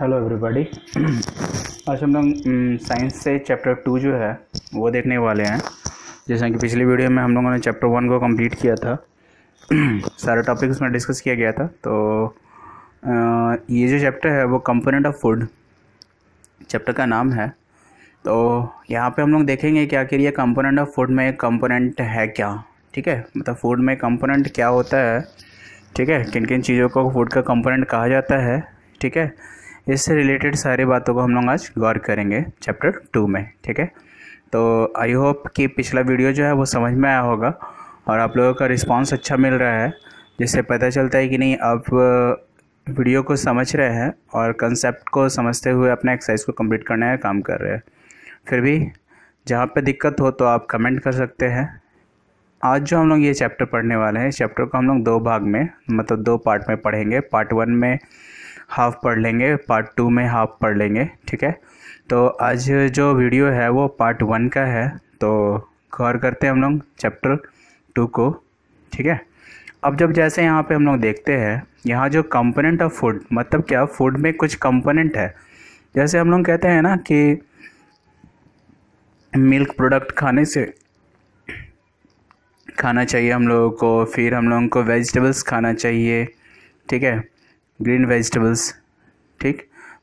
Hello everybody आज हम लोग साइंस हम्म, से चैप्टर टू जो है वो देखने वाले हैं जैसे कि पिछली वीडियो में हम लोगों ने चैप्टर वन को कंप्लीट किया था सारे टॉपिक उसमें डिस्कस किया गया था तो ये जो चैप्टर है वो कंपोनेंट ऑफ फूड चैप्टर का नाम है तो यहाँ पे हम लोग देखेंगे कि ये कंपोनेंट ऑफ फूड में एक कंपोनेंट है क्या ठीक है मतलब फूड में कंपोनेंट क्या होता है ठीक है किन किन चीज़ों को फूड का कंपोनेंट कहा जाता है ठीक है इससे रिलेटेड सारी बातों को हम लोग आज गौर करेंगे चैप्टर टू में ठीक है तो आई होप कि पिछला वीडियो जो है वो समझ में आया होगा और आप लोगों का रिस्पांस अच्छा मिल रहा है जिससे पता चलता है कि नहीं आप वीडियो को समझ रहे हैं और कंसेप्ट को समझते हुए अपने एक्सरसाइज को कंप्लीट करने का काम कर रहे हैं फिर भी जहाँ पे दिक्कत हो तो आप कमेंट कर सकते हैं आज जो हम लोग ये चैप्टर पढ़ने वाले हैं इस चैप्टर को हम लोग दो भाग में मतलब दो पार्ट में पढ़ेंगे पार्ट वन में हाफ़ पढ़ लेंगे पार्ट टू में हाफ़ पढ़ लेंगे ठीक है तो आज जो वीडियो है वो पार्ट वन का है तो गौर करते हैं हम लोग चैप्टर टू को ठीक है अब जब जैसे यहाँ पे हम लोग देखते हैं यहाँ जो कंपोनेंट ऑफ फूड मतलब क्या फूड में कुछ कंपोनेंट है जैसे हम लोग कहते हैं ना कि मिल्क प्रोडक्ट खाने से खाना चाहिए हम लोगों को फिर हम लोगों को वेजिटेबल्स खाना चाहिए ठीक है ग्रीन वेजिटेबल्स ठीक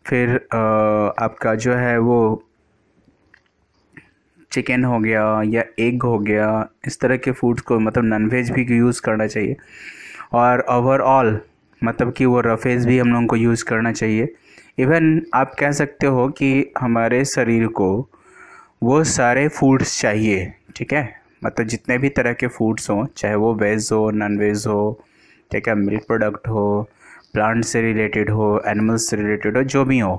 फिर आपका जो है वो चिकन हो गया या एग हो गया इस तरह के फूड्स को मतलब नॉन वेज भी यूज़ करना चाहिए और ओवरऑल मतलब कि वो रफेज भी हम लोगों को यूज़ करना चाहिए इवन आप कह सकते हो कि हमारे शरीर को वो सारे फूड्स चाहिए ठीक है मतलब जितने भी तरह के फूड्स हों चाहे वो वेज हो नॉन वेज हो ठीक है मिल्क प्रोडक्ट हो प्लांट से रिलेटेड हो एनिमल्स से रिलेटेड हो जो भी हो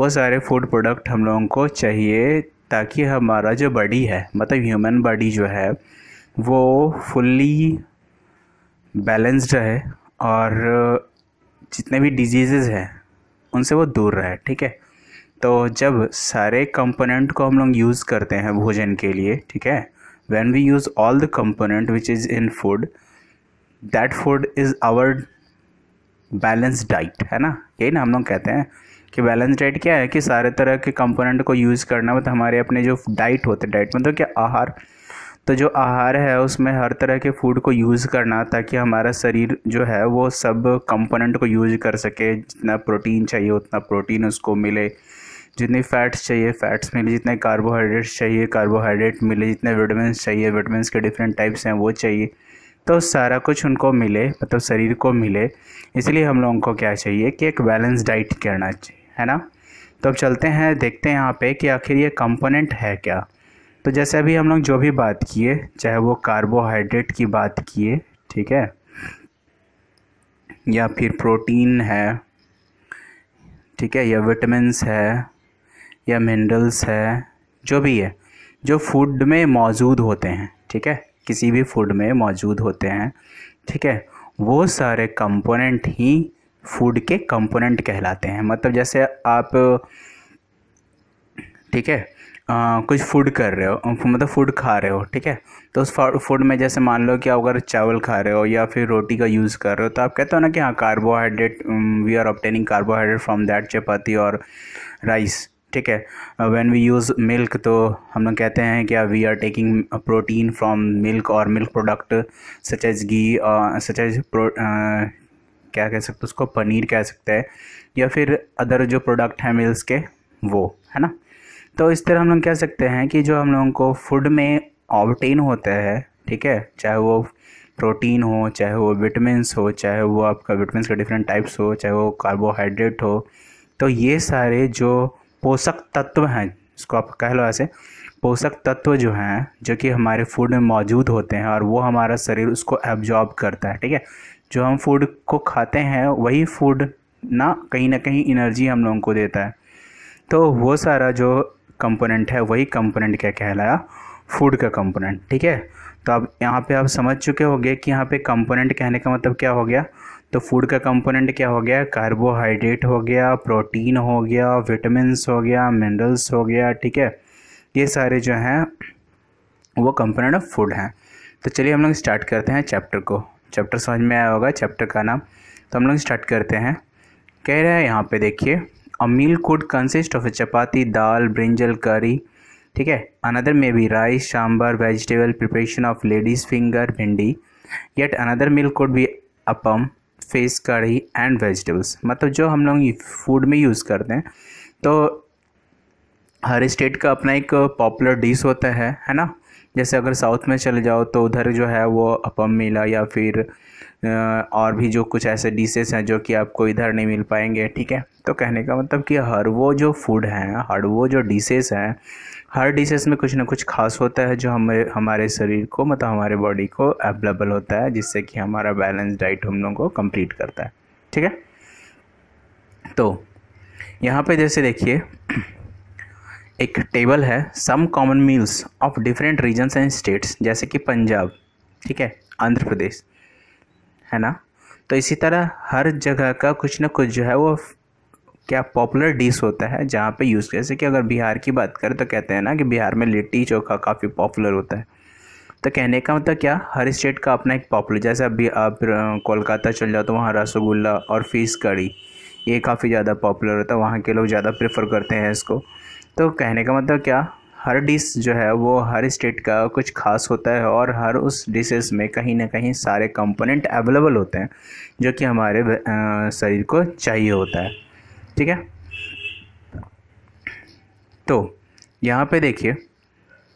वो सारे फूड प्रोडक्ट हम लोगों को चाहिए ताकि हमारा जो बॉडी है मतलब ह्यूमन बॉडी जो है वो फुल्ली बैलेंस्ड रहे और जितने भी डिजीज़ हैं उनसे वो दूर रहे ठीक है तो जब सारे कंपोनेंट को हम लोग यूज़ करते हैं भोजन के लिए ठीक है when we use all the component which is in food that food is our balance diet है ना यही ना हम लोग कहते हैं कि बैलेंस डाइट क्या है कि सारे तरह के कंपोनेंट को यूज़ करना मतलब हमारे अपने जो डाइट होते हैं डाइट मतलब क्या आहार तो जो आहार है उसमें हर तरह के फूड को यूज़ करना ताकि हमारा शरीर जो है वो सब कंपोनेंट को यूज़ कर सके जितना प्रोटीन चाहिए उतना प्रोटीन उसको मिले जितनी फैट्स चाहिए फैट्स मिले जितने कार्बोहाइड्रेट्स चाहिए कार्बोहाइड्रेट मिले जितने विटामिन चाहिए विटामिन के डिफरेंट टाइप्स हैं वो चाहिए तो सारा कुछ उनको मिले मतलब शरीर को मिले इसलिए हम लोगों को क्या चाहिए कि एक बैलेंस डाइट करना चाहिए है ना तो अब चलते हैं देखते हैं यहाँ पे कि आखिर ये कंपोनेंट है क्या तो जैसे अभी हम लोग जो भी बात किए चाहे वो कार्बोहाइड्रेट की बात किए ठीक है या फिर प्रोटीन है ठीक है या विटामस है या मिनरल्स है जो भी है जो फूड में मौजूद होते हैं ठीक है किसी भी फूड में मौजूद होते हैं ठीक है वो सारे कंपोनेंट ही फूड के कंपोनेंट कहलाते हैं मतलब जैसे आप ठीक है आ, कुछ फूड कर रहे हो मतलब फूड खा रहे हो ठीक है तो उस फूड में जैसे मान लो कि आप अगर चावल खा रहे हो या फिर रोटी का यूज़ कर रहे हो तो आप कहते हो ना कि हाँ carbohydrate we are obtaining carbohydrate from that chapati और राइस ठीक है वैन वी यूज़ मिल्क तो हम लोग कहते हैं कि we are taking protein from milk और milk product such as ghee such as प्रो क्या कह सकते उसको पनीर कह सकते हैं या फिर अदर जो प्रोडक्ट हैं मिल्स के वो है ना तो इस तरह हम लोग कह सकते हैं कि जो हम लोगों को फूड में ऑबटेन होता है ठीक है चाहे वो प्रोटीन हो चाहे वो विटमिनस हो चाहे वो आपका विटमिनस का डिफरेंट टाइप्स हो चाहे वो कार्बोहाइड्रेट हो तो ये सारे जो पोषक तत्व हैं इसको आप कह लो ऐसे पोषक तत्व जो हैं जो कि हमारे फूड में मौजूद होते हैं और वो हमारा शरीर उसको एब्जॉर्ब करता है ठीक है जो हम फूड को खाते हैं वही फूड ना कहीं ना कहीं एनर्जी हम लोगों को देता है तो वो सारा जो कंपोनेंट है वही कंपोनेंट क्या कहलाया फूड का कंपोनेंट ठीक है तो अब यहाँ पे आप समझ चुके होंगे कि यहाँ पे कंपोनेंट कहने का मतलब क्या हो गया तो फूड का कंपोनेंट क्या हो गया कार्बोहाइड्रेट हो गया प्रोटीन हो गया विटामिन हो गया मिनरल्स हो गया ठीक है ये सारे जो हैं वो कंपोनेंट ऑफ फूड हैं तो चलिए हम लोग स्टार्ट करते हैं चैप्टर को चैप्टर समझ में आया होगा चैप्टर का नाम तो हम लोग स्टार्ट करते हैं कह रहा है यहाँ पे देखिए a meal could consist of chapati dal brinjal curry ठीक है अनदर में भी rice sambar vegetable preparation of ladies finger bhindi yet another meal could भी appam fish kadhi and vegetables मतलब जो हम लोग फूड में यूज़ करते हैं तो हर स्टेट का अपना एक पॉपुलर डिश होता है है ना जैसे अगर साउथ में चले जाओ तो उधर जो है वो अपम मिला या फिर और भी जो कुछ ऐसे डिशेस हैं जो कि आपको इधर नहीं मिल पाएंगे ठीक है तो कहने का मतलब कि हर वो जो फूड हैं हर वो जो डिशेस हैं हर डिशेस में कुछ ना कुछ खास होता है जो हमें हमारे शरीर को मतलब हमारे बॉडी को अवेलेबल होता है जिससे कि हमारा बैलेंस डाइट हम लोगों को कंप्लीट करता है ठीक है तो यहाँ पे जैसे देखिए एक टेबल है some common meals of different regions and states जैसे कि पंजाब ठीक है आंध्र प्रदेश है ना तो इसी तरह हर जगह का कुछ ना कुछ जो है वो क्या पॉपुलर डिश होता है जहाँ पे यूज़ जैसे कि अगर बिहार की बात करें तो कहते हैं ना कि बिहार में लिट्टी चोखा काफ़ी पॉपुलर होता है तो कहने का मतलब क्या हर स्टेट का अपना एक पॉपुलर जैसे अभी आप कोलकाता चल जाओ तो वहाँ रसगुल्ला और फिश कड़ी ये काफ़ी ज़्यादा पॉपुलर होता है वहाँ के लोग ज़्यादा प्रेफर करते हैं इसको तो कहने का मतलब क्या हर डिश जो है वो हर स्टेट का कुछ खास होता है और हर उस डिशेस में कहीं ना कहीं सारे कंपोनेंट अवेलेबल होते हैं जो कि हमारे शरीर को चाहिए होता है ठीक है तो यहाँ पे देखिए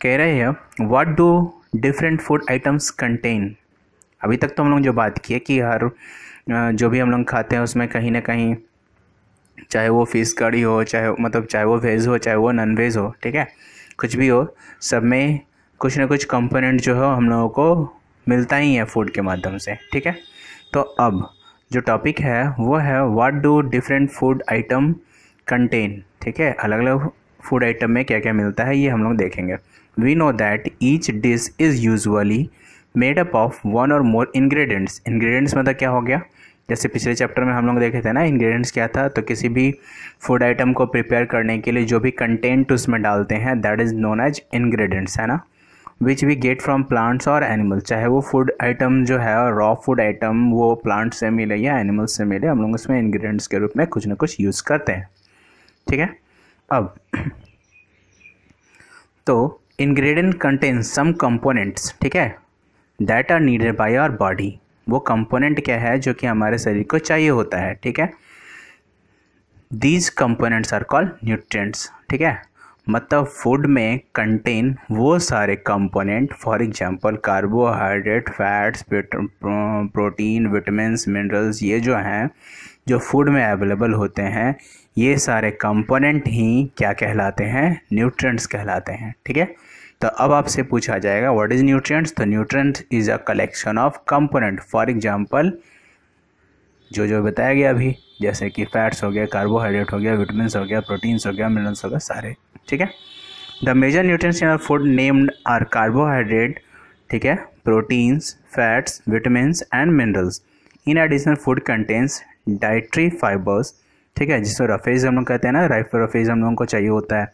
कह रहे हैं what do different food items contain अभी तक तो हम लोग जो बात की है कि हर जो भी हम लोग खाते हैं उसमें कहीं ना कहीं चाहे वो फिश कड़ी हो चाहे मतलब चाहे वो वेज हो चाहे वो नॉन वेज हो ठीक है कुछ भी हो सब में कुछ ना कुछ कंपोनेंट जो है हम लोगों को मिलता ही है फूड के माध्यम से ठीक है तो अब जो टॉपिक है वो है what do different food item contain ठीक है अलग अलग फूड आइटम में क्या क्या मिलता है ये हम लोग देखेंगे we know that each dish is usually made up of one or more ingredients ingredients मतलब क्या हो गया जैसे पिछले चैप्टर में हम लोग देखे थे ना इंग्रेडिएंट्स क्या था तो किसी भी फूड आइटम को प्रिपेयर करने के लिए जो भी कंटेंट उसमें डालते हैं that is known as ingredients है ना which we get from plants और एनिमल्स चाहे वो फूड आइटम जो है रॉ फूड आइटम वो प्लांट्स से मिले या एनिमल्स से मिले हम लोग उसमें इन्ग्रीडियंट्स के रूप में कुछ ना कुछ यूज़ करते हैं ठीक है अब तो इन्ग्रीडियंट कंटेन सम कम्पोनेंट्स ठीक है that are needed by our body वो कंपोनेंट क्या है जो कि हमारे शरीर को चाहिए होता है ठीक है these components are called nutrients ठीक है मतलब फूड में कंटेन वो सारे component for example carbohydrate fats protein vitamin minerals ये जो हैं जो फूड में अवेलेबल होते हैं ये सारे कंपोनेंट ही क्या कहलाते हैं न्यूट्रिएंट्स कहलाते हैं ठीक है तो अब आपसे पूछा जाएगा व्हाट इज़ न्यूट्रिएंट्स तो nutrient is a collection of component for example जो जो बताया गया अभी जैसे कि फैट्स हो गया कार्बोहाइड्रेट हो गया विटामिन हो गया प्रोटीन्स हो गया मिनरल्स हो गया सारे ठीक है the major nutrients in our food named are carbohydrate ठीक है proteins fats vitamin and minerals in additional food contents dietary fibres ठीक है जिसको रफेज हम लोग कहते हैं ना रफेज हम लोगों को चाहिए होता है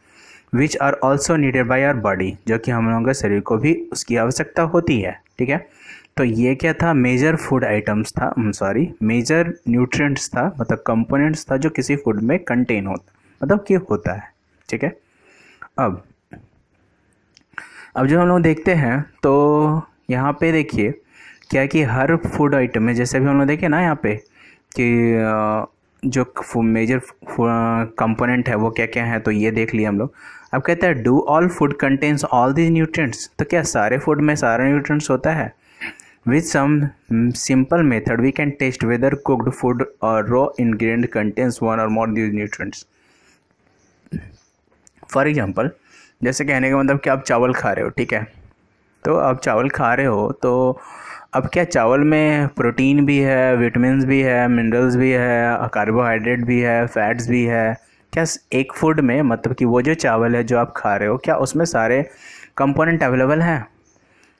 which are also needed by our body जो कि हम लोगों के शरीर को भी उसकी आवश्यकता होती है ठीक है तो ये क्या था मेजर फूड आइटम्स था सॉरी मेजर न्यूट्रिएंट्स था मतलब कंपोनेंट्स था जो किसी फूड में कंटेन होता मतलब कि होता है ठीक है अब अब जब हम लोग देखते हैं तो यहाँ पे देखिए क्या कि हर फूड आइटम में जैसे भी हम लोग देखें ना यहाँ पे कि जो मेजर कंपोनेंट है वो क्या क्या है तो ये देख लिए हम लोग अब कहते हैं do all food contains all these nutrients तो क्या सारे फूड में सारा न्यूट्रिएंट्स होता है With some mm, simple method, we can test whether cooked food or raw ingredient contains one or more these nutrients. For example जैसे कहने का मतलब कि आप चावल खा रहे हो ठीक है तो आप चावल खा रहे हो तो अब क्या चावल में प्रोटीन भी है विटामिन भी है मिनरल्स भी है कार्बोहाइड्रेट भी है फैट्स भी है क्या एक फूड में मतलब कि वो जो चावल है जो आप खा रहे हो क्या उसमें सारे कंपोनेंट अवेलेबल हैं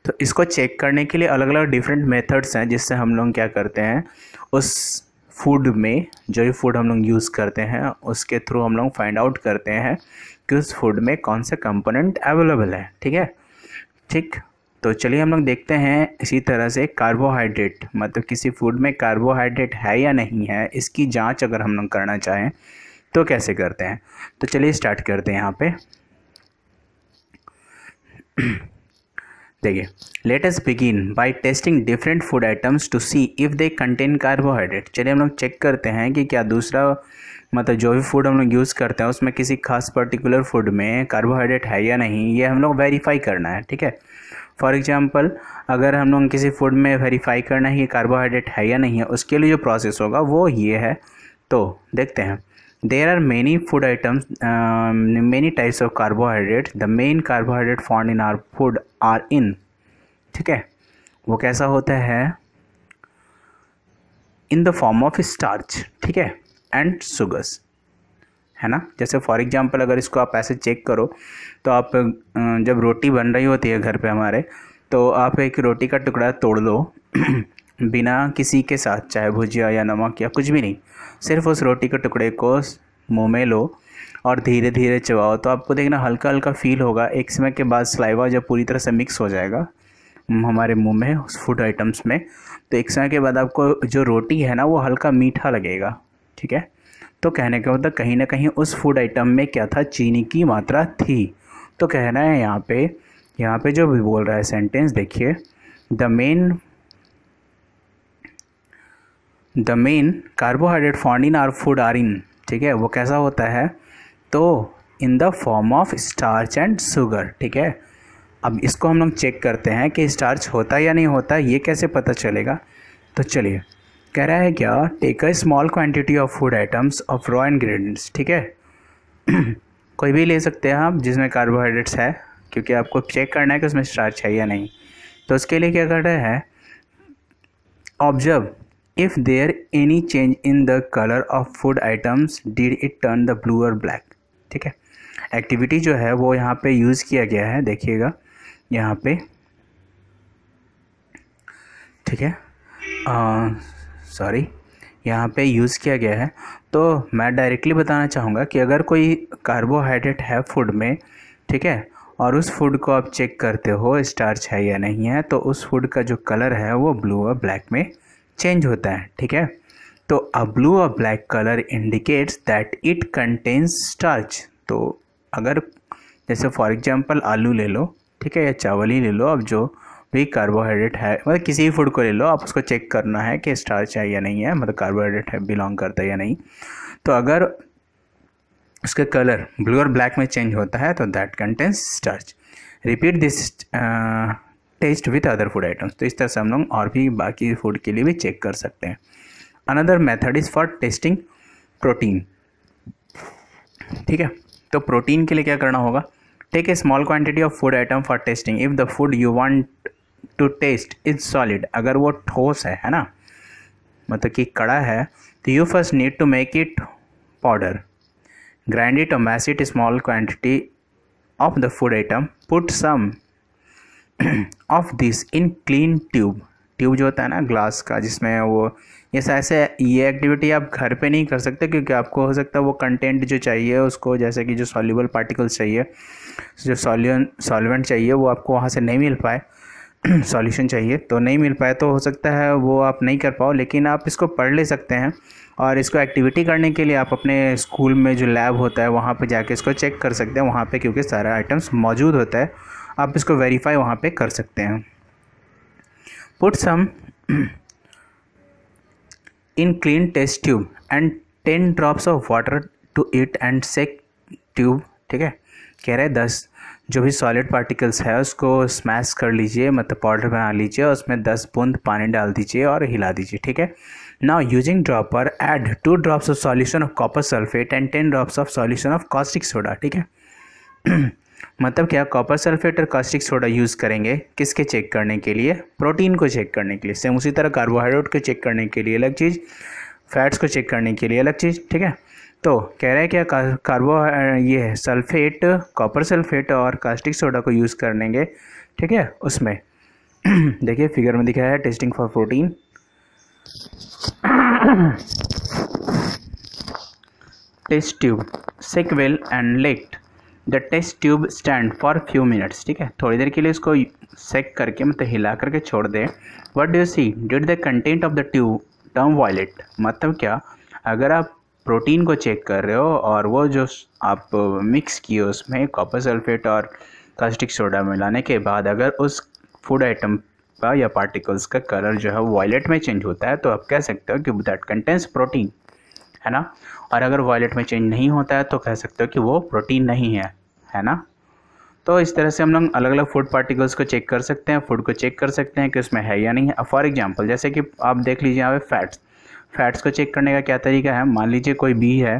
तो इसको चेक करने के लिए अलग अलग डिफरेंट मेथड्स हैं जिससे हम लोग क्या करते हैं उस फूड में जो भी फूड हम लोग यूज़ करते हैं उसके थ्रू हम लोग फाइंड आउट करते हैं कि उस फूड में कौन सा कंपोनेंट अवेलेबल है ठीक है ठीक तो चलिए हम लोग देखते हैं इसी तरह से कार्बोहाइड्रेट मतलब किसी फूड में कार्बोहाइड्रेट है या नहीं है इसकी जांच अगर हम लोग करना चाहें तो कैसे करते हैं तो चलिए स्टार्ट करते हैं यहाँ पे देखिए let us begin by testing different food items to see if they contain carbohydrate चलिए हम लोग चेक करते हैं कि क्या दूसरा मतलब जो भी फूड हम लोग यूज़ करते हैं उसमें किसी खास पर्टिकुलर फूड में कार्बोहाइड्रेट है या नहीं ये हम लोग वेरीफाई करना है ठीक है फॉर एग्ज़ाम्पल अगर हम लोग किसी फूड में वेरीफाई करना है कि कार्बोहाइड्रेट है या नहीं है उसके लिए जो प्रोसेस होगा वो ये है तो देखते हैं there are many food items um, many types of carbohydrate the main carbohydrate found in our food are in ठीक है वो कैसा होता है in the form of starch ठीक है एंड सुगर्स है ना जैसे फॉर एग्जांपल अगर इसको आप ऐसे चेक करो तो आप जब रोटी बन रही होती है घर पे हमारे तो आप एक रोटी का टुकड़ा तोड़ दो बिना किसी के साथ चाहे भुजिया या नमक या कुछ भी नहीं सिर्फ उस रोटी के टुकड़े को मुँह में लो और धीरे धीरे चबाओ तो आपको देखना हल्का हल्का फील होगा एक समय के बाद सलाइवा जब पूरी तरह से मिक्स हो जाएगा हमारे मुंह में उस फूड आइटम्स में तो एक समय के बाद आपको जो रोटी है ना वो हल्का मीठा लगेगा ठीक है तो कहने का मतलब कहीं ना कहीं उस फूड आइटम में क्या था चीनी की मात्रा थी तो कहना है यहाँ पे यहाँ पे जो भी बोल रहा है सेंटेंस देखिए the main the main carbohydrate found in our food are in ठीक है वो कैसा होता है तो in the form of starch and sugar ठीक है अब इसको हम लोग चेक करते हैं कि स्टार्च होता या नहीं होता ये कैसे पता चलेगा तो चलिए कह रहा है क्या take a small quantity of food items of raw ingredients ठीक है कोई भी ले सकते हैं आप जिसमें कार्बोहाइड्रेट्स है क्योंकि आपको चेक करना है कि उसमें स्टार्च है या नहीं तो उसके लिए क्या कर रहे हैं observe If there any change in the color of food items, did it turn the blue or black? ठीक है एक्टिविटी जो है वो यहाँ पे यूज़ किया गया है देखिएगा यहाँ पे ठीक है सॉरी यहाँ पे यूज़ किया गया है तो मैं डायरेक्टली बताना चाहूँगा कि अगर कोई कार्बोहाइड्रेट है फूड में ठीक है और उस फूड को आप चेक करते हो स्टार्च है या नहीं है तो उस फूड का जो कलर है वो ब्लू और ब्लैक में चेंज होता है ठीक है तो अ ब्लू और black colour indicates that it contains starch तो अगर जैसे फॉर एग्जांपल आलू ले लो ठीक है या चावल ही ले लो अब जो भी कार्बोहाइड्रेट है मतलब किसी भी फूड को ले लो आप उसको चेक करना है कि स्टार्च है या नहीं है मतलब कार्बोहाइड्रेट है बिलोंग करता है या नहीं तो अगर उसका कलर ब्लू और ब्लैक में चेंज होता है तो that contains starch repeat this test with other food items तो इस तरह से हम लोग और भी बाकी फूड के लिए भी चेक कर सकते हैं another method is for testing protein ठीक है तो प्रोटीन के लिए क्या करना होगा take a small quantity of food item for testing if the food you want to test is solid अगर वो ठोस है है ना मतलब कि कड़ा है तो you first need to make it powder grind it और mash small quantity of the food item put some of this in clean tube tube जो होता है ना ग्लास का जिसमें वो ये ऐसे ये एक्टिविटी आप घर पे नहीं कर सकते क्योंकि आपको हो सकता है वो कंटेंट जो चाहिए उसको जैसे कि जो सॉल्यूबल पार्टिकल्स चाहिए जो सॉल्यून सॉल्वेंट चाहिए वो आपको वहाँ से नहीं मिल पाए सॉल्यूशन चाहिए तो नहीं मिल पाए तो हो सकता है वो आप नहीं कर पाओ लेकिन आप इसको पढ़ ले सकते हैं और इसको एक्टिविटी करने के लिए आप अपने स्कूल में जो लैब होता है वहाँ पर जाके इसको चेक कर सकते हैं वहाँ पर क्योंकि सारा आइटम्स मौजूद होता है आप इसको वेरीफाई वहाँ पे कर सकते हैं put some in clean test tube and ten drops of water to it and shake tube ठीक है कह रहे हैं दस जो भी सॉलिड पार्टिकल्स है उसको स्मैश कर लीजिए मतलब पाउडर बना लीजिए और उसमें दस बूंद पानी डाल दीजिए और हिला दीजिए ठीक है now using dropper add two drops of solution of copper sulphate and ten drops of solution of caustic soda ठीक है मतलब क्या कॉपर सल्फेट और कास्टिक सोडा यूज़ करेंगे किसके चेक करने के लिए प्रोटीन को चेक करने के लिए सेम उसी तरह कार्बोहाइड्रेट को चेक करने के लिए अलग चीज़ फैट्स को चेक करने के लिए अलग चीज़ ठीक है तो कह रहा है क्या कार्बो ये है सल्फेट कॉपर सल्फेट और कास्टिक सोडा को यूज़ करेंगे ठीक है उसमें देखिए फिगर में दिखाया है testing for protein test tube shake well and let the test tube stand for few minutes ठीक है थोड़ी देर के लिए इसको सेक करके मतलब हिला करके छोड़ दें what do see did the content of the tube turn violet मतलब क्या अगर आप प्रोटीन को चेक कर रहे हो और वो जो आप मिक्स किए उसमें कॉपर सल्फेट और कास्टिक सोडा मिलाने के बाद अगर उस फूड आइटम का या पार्टिकल्स का कलर जो है वॉयलेट में चेंज होता है तो आप कह सकते हो कि दैट कंटेंस प्रोटीन है ना और अगर वॉयलेट में चेंज नहीं होता है तो कह सकते हो कि वो प्रोटीन नहीं है है ना तो इस तरह से हम लोग अलग अलग फूड पार्टिकल्स को चेक कर सकते हैं फूड को चेक कर सकते हैं कि उसमें है या नहीं है फॉर एग्जाम्पल जैसे कि आप देख लीजिए यहाँ पे फैट्स फैट्स को चेक करने का क्या तरीका है मान लीजिए कोई बी है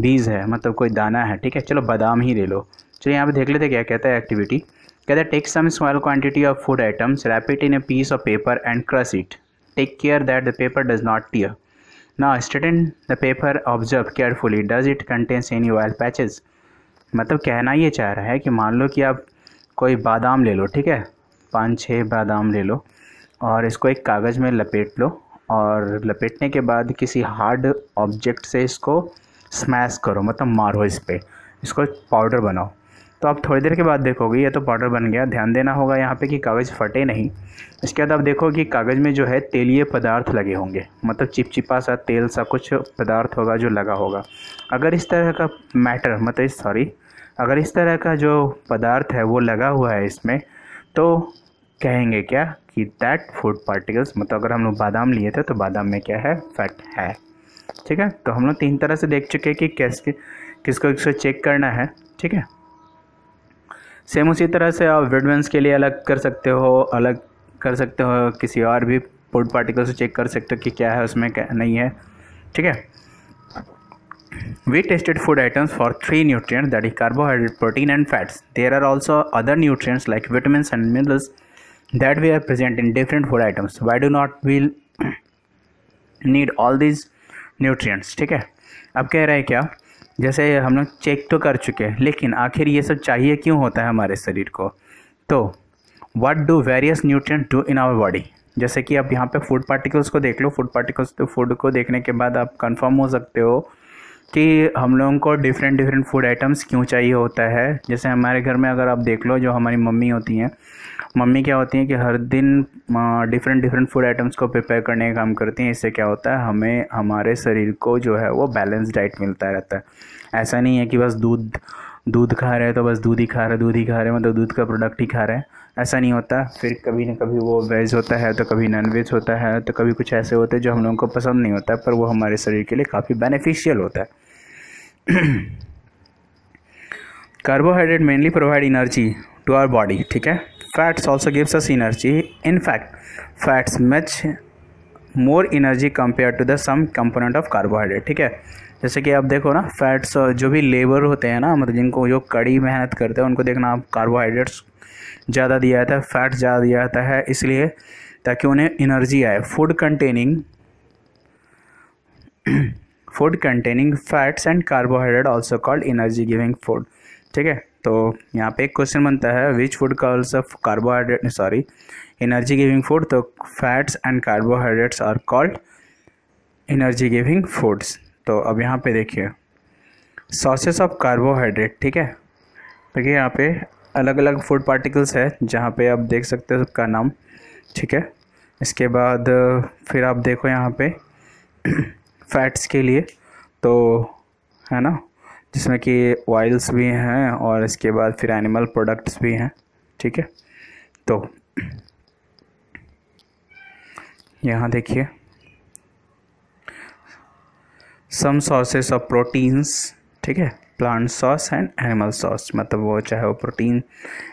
बीज है मतलब कोई दाना है ठीक है चलो बादाम ही ले लो चलिए यहाँ पे देख लेते क्या कहता है एक्टिविटी कहते हैं take some small quantity of food items wrap it in a piece of paper and crush it take care that the paper does not tear ना student the paper observe carefully does it contains any oil patches मतलब कहना ये चाह रहा है कि मान लो कि आप कोई बादाम ले लो ठीक है पाँच छः बादाम ले लो और इसको एक कागज़ में लपेट लो और लपेटने के बाद किसी हार्ड ऑब्जेक्ट से इसको स्मैश करो मतलब मारो इस पर इसको पाउडर बनाओ तो आप थोड़ी देर के बाद देखोगे ये तो पाउडर बन गया ध्यान देना होगा यहाँ पे कि कागज़ फटे नहीं इसके बाद आप देखोगे कि कागज़ में जो है तेलीय पदार्थ लगे होंगे मतलब चिपचिपा सा तेल सा कुछ पदार्थ होगा जो लगा होगा अगर इस तरह का मैटर मतलब सॉरी अगर इस तरह का जो पदार्थ है वो लगा हुआ है इसमें तो कहेंगे क्या कि दैट फूड पार्टिकल्स मतलब अगर हम लोग बादाम लिए थे तो बादाम में क्या है फैट है ठीक है तो हम लोग तीन तरह से देख चुके हैं कि कैसे किसको किसको चेक करना है ठीक है सेम उसी तरह से आप विडवेंस के लिए अलग कर सकते हो अलग कर सकते हो किसी और भी फूड पार्टिकल से चेक कर सकते हो कि क्या है उसमें क्या नहीं है ठीक है we tested food items for three nutrients that is carbohydrate protein and fats there are also other nutrients like vitamin and minerals that we are present in different food items why do not we'll need all these nutrients ठीक है अब कह रहे हैं क्या जैसे हम लोग चेक तो कर चुके हैं लेकिन आखिर ये सब चाहिए क्यों होता है हमारे शरीर को तो what do various nutrient do in our body जैसे कि आप यहाँ पे फूड पार्टिकल्स को देख लो फूड पार्टिकल्स तो फूड को देखने के बाद आप कंफर्म हो सकते हो कि हम लोगों को डिफरेंट डिफरेंट फूड आइटम्स क्यों चाहिए होता है जैसे हमारे घर में अगर आप देख लो जो हमारी मम्मी होती हैं मम्मी क्या होती हैं कि हर दिन डिफरेंट डिफरेंट फूड आइटम्स को प्रिपेयर करने का काम करती हैं इससे क्या होता है हमें हमारे शरीर को जो है वो बैलेंस डाइट मिलता रहता है ऐसा नहीं है कि बस दूध दूध खा रहे हैं तो बस दूध ही खा रहे हैं दूध ही खा रहे हैं मतलब दूध का प्रोडक्ट ही खा रहे हैं ऐसा नहीं होता फिर कभी ना कभी वो वेज होता है तो कभी नॉन वेज होता है तो कभी कुछ ऐसे होते हैं जो हम लोगों को पसंद नहीं होता पर वो हमारे शरीर के लिए काफ़ी बेनिफिशियल होता है carbohydrate mainly provide energy to our body ठीक है Fats also gives us energy. In fact, fats much more energy compared to the sum component of carbohydrate. ठीक है जैसे कि आप देखो ना फैट्स जो भी लेबर होते हैं ना मतलब जिनको जो कड़ी मेहनत करते हैं उनको देखना आप कार्बोहाइड्रेट्स ज़्यादा दिया जाता है फैट्स ज़्यादा दिया जाता है इसलिए ताकि उन्हें एनर्जी आए food containing food containing fats and carbohydrate also called energy giving food ठीक है तो यहाँ पे एक क्वेश्चन बनता है which food calls of carbohydrate sorry energy giving food तो fats and carbohydrates are called energy giving foods तो अब यहाँ पे देखिए सॉसेस ऑफ कार्बोहाइड्रेट ठीक है देखिए यहाँ पे अलग अलग फूड पार्टिकल्स है जहाँ पे आप देख सकते हो सबका नाम ठीक है इसके बाद फिर आप देखो यहाँ पे फैट्स के लिए तो है ना जिसमें कि ऑयल्स भी हैं और इसके बाद फिर एनिमल प्रोडक्ट्स भी हैं ठीक है तो यहाँ देखिए सम सॉसेस ऑफ प्रोटीन्स ठीक है plant sauce and animal sauce मतलब वो चाहे वो प्रोटीन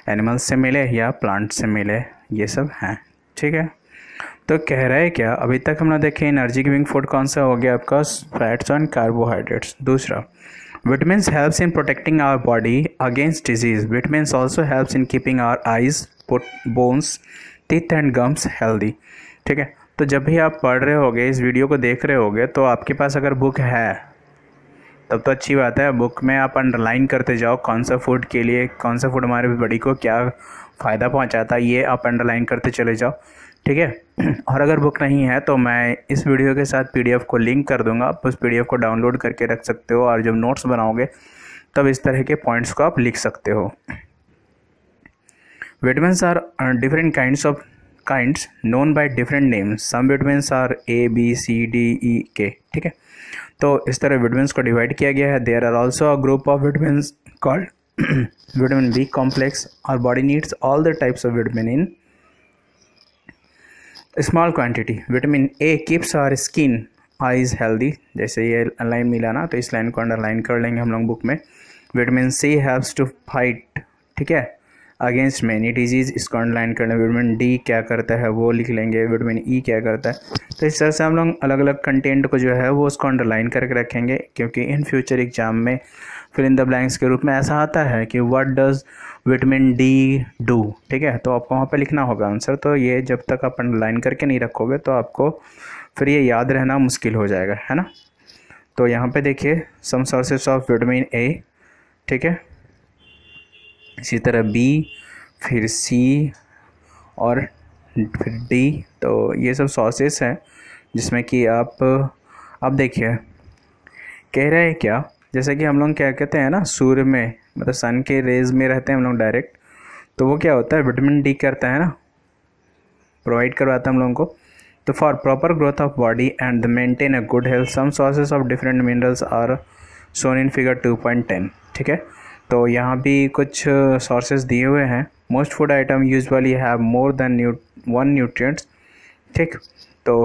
एनिमल से मिले या प्लांट से मिले ये सब हैं ठीक है तो कह रहा है क्या अभी तक हमने देखे एनर्जी गिविंग फूड कौन सा हो गया आपका फैट्स एंड कार्बोहाइड्रेट्स दूसरा Vitamins helps in protecting our body against disease. Vitamins also helps in keeping our eyes, bones, teeth and gums healthy. ठीक है तो जब भी आप पढ़ रहे होगे इस वीडियो को देख रहे होगे तो आपके पास अगर बुक है तब तो अच्छी बात है बुक में आप अंडरलाइन करते जाओ कौन सा फूड के लिए कौन सा फूड हमारे बॉडी को क्या फ़ायदा पहुंचाता है ये आप अंडरलाइन करते चले जाओ ठीक है और अगर बुक नहीं है तो मैं इस वीडियो के साथ पीडीएफ को लिंक कर दूंगा आप उस पीडीएफ को डाउनलोड करके रख सकते हो और जब नोट्स बनाओगे तब इस तरह के पॉइंट्स को आप लिख सकते हो vitamins are different kinds of kinds known by different names some some are A B C D E K ठीक है तो इस तरह विटामिन को डिवाइड किया गया है there are also a group of vitamin called vitamin B complex और body needs all the types of vitamin in small quantity vitamin A keeps our skin eyes healthy जैसे ये लाइन मिला ना तो इस लाइन को अंडरलाइन कर लेंगे हम लोग बुक में vitamin C helps to fight ठीक है अगेंस्ट मैनी डिजीज़ इसको अंडरलाइन कर लें विटामिन डी क्या करता है वो लिख लेंगे विटामिन ई e क्या करता है तो इस तरह से हम लोग अलग अलग कंटेंट को जो है वो उसको अंडरलाइन करके रखेंगे क्योंकि इन फ्यूचर एग्जाम में फिल इन द ब्लैंक्स के रूप में ऐसा आता है कि what does vitamin D do ठीक है तो आपको वहाँ पे लिखना होगा आंसर तो ये जब तक आप अंडरलाइन करके नहीं रखोगे तो आपको फिर ये याद रहना मुश्किल हो जाएगा है ना तो यहाँ पे देखिए some sources of vitamin A ठीक है इसी तरह बी फिर सी और फिर डी तो ये सब सोर्सेस हैं जिसमें कि आप अब देखिए कह रहे हैं क्या जैसे कि हम लोग क्या कहते हैं ना सूर्य में मतलब सन के रेज में रहते हैं हम लोग डायरेक्ट तो वो क्या होता है विटामिन डी करता है ना प्रोवाइड करवाता है हम लोगों को तो for proper growth of body and the maintain a good health some sources of different minerals are shown in figure two point ten ठीक है तो यहाँ भी कुछ सोर्सेज uh, दिए हुए हैं most food item usually have more than one nutrients ठीक तो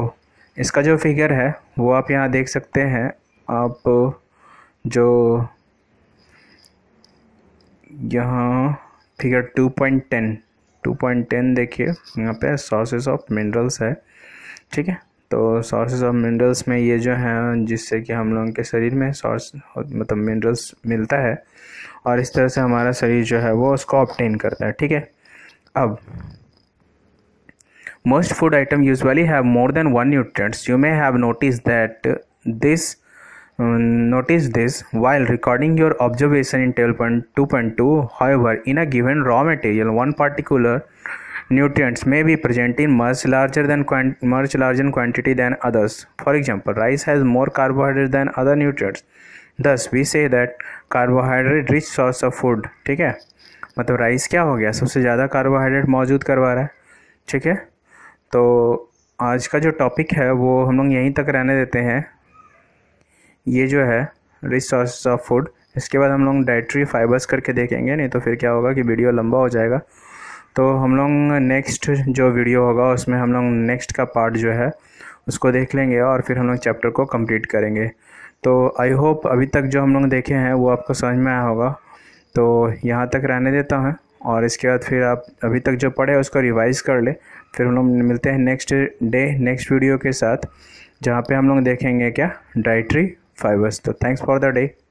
इसका जो फिगर है वो आप यहाँ देख सकते हैं आप जो यहाँ figure two point ten two point ten देखिए यहाँ पे सोर्सेज ऑफ मिनरल्स है ठीक है तो सोर्सेज ऑफ मिनरल्स में ये जो हैं जिससे कि हम लोगों के शरीर में सोर्स मतलब मिनरल्स मिलता है और इस तरह से हमारा शरीर जो है वो उसको ऑप्टेन करता है ठीक है अब most food item usually have more than one nutrients you may have notice that this notice this while recording your observation in table 12.2.2 however in a given raw material one particular nutrients may be present in much larger than much larger quantity than others for example rice has more carbohydrates than other nutrients thus we say that carbohydrate rich source of food ठीक है मतलब rice क्या हो गया सबसे ज़्यादा carbohydrate मौजूद करवा रहा है ठीक है तो आज का जो टॉपिक है वो हम लोग यहीं तक रहने देते हैं ये जो है रिच सोर्स ऑफ फूड इसके बाद हम लोग डाइट्री फाइबर्स करके देखेंगे नहीं तो फिर क्या होगा कि वीडियो लंबा हो जाएगा तो हम लोग नेक्स्ट जो वीडियो होगा उसमें हम लोग नेक्स्ट का पार्ट जो है उसको देख लेंगे और फिर हम लोग चैप्टर को कंप्लीट करेंगे तो आई होप अभी तक जो हम लोग देखे हैं वो आपको समझ में आया होगा तो यहाँ तक रहने देता हूँ और इसके बाद फिर आप अभी तक जो पढ़े उसको रिवाइज़ कर ले फिर हम लोग मिलते हैं नेक्स्ट डे नेक्स्ट वीडियो के साथ जहाँ पे हम लोग देखेंगे क्या dietary so thanks for the day